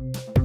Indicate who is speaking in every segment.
Speaker 1: Bye.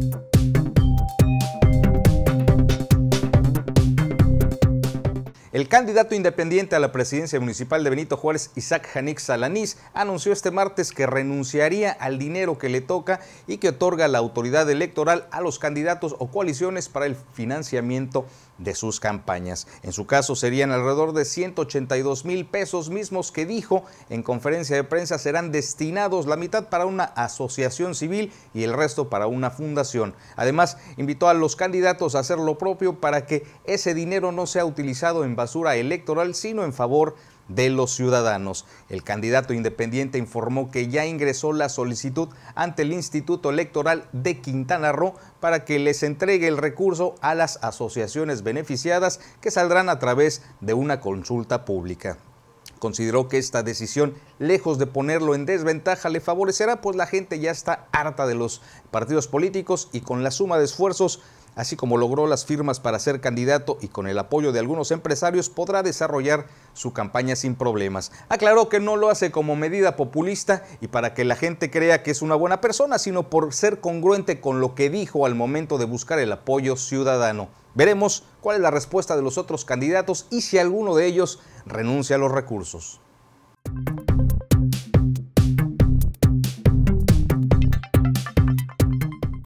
Speaker 1: El candidato independiente a la presidencia municipal de Benito Juárez, Isaac Janik Salanís, anunció este martes que renunciaría al dinero que le toca y que otorga la autoridad electoral a los candidatos o coaliciones para el financiamiento de sus campañas. En su caso serían alrededor de 182 mil pesos mismos que dijo en conferencia de prensa serán destinados la mitad para una asociación civil y el resto para una fundación. Además, invitó a los candidatos a hacer lo propio para que ese dinero no sea utilizado en electoral, sino en favor de los ciudadanos. El candidato independiente informó que ya ingresó la solicitud ante el Instituto Electoral de Quintana Roo para que les entregue el recurso a las asociaciones beneficiadas que saldrán a través de una consulta pública. Consideró que esta decisión, lejos de ponerlo en desventaja, le favorecerá, pues la gente ya está harta de los partidos políticos y con la suma de esfuerzos así como logró las firmas para ser candidato y con el apoyo de algunos empresarios podrá desarrollar su campaña sin problemas. Aclaró que no lo hace como medida populista y para que la gente crea que es una buena persona, sino por ser congruente con lo que dijo al momento de buscar el apoyo ciudadano. Veremos cuál es la respuesta de los otros candidatos y si alguno de ellos renuncia a los recursos.